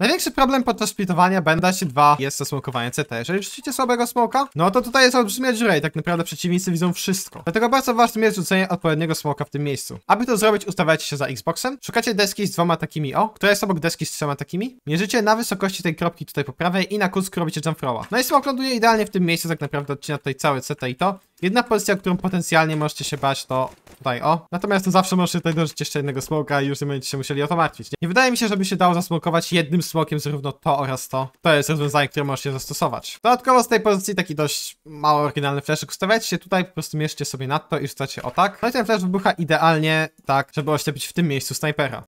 Największy problem podczas splitowania benda się 2 jest to smokowanie CT. Jeżeli rzucicie słabego smoka, no to tutaj jest olbrzymia dziura i tak naprawdę przeciwnicy widzą wszystko. Dlatego bardzo ważnym jest rzucenie odpowiedniego smoka w tym miejscu. Aby to zrobić, ustawiacie się za Xboxem, szukacie deski z dwoma takimi o, która jest obok deski z trzema takimi, mierzycie na wysokości tej kropki tutaj po prawej i na kursku robicie jump No i smok ląduje idealnie w tym miejscu, tak naprawdę odcina tutaj całe CT i to. Jedna pozycja, którą potencjalnie możecie się bać to tutaj, o. Natomiast zawsze możesz tutaj dożyć jeszcze jednego smoka i już nie będziecie się musieli o to martwić. Nie? wydaje mi się, żeby się dało zasmokować jednym smokiem zarówno to oraz to. To jest rozwiązanie, które możecie zastosować. Dodatkowo z tej pozycji taki dość mało oryginalny fleszek ustawiacie tutaj, po prostu mieszcie sobie na to i rzucacie o tak. No i ten flash wybucha idealnie tak, żeby oślepić w tym miejscu snajpera.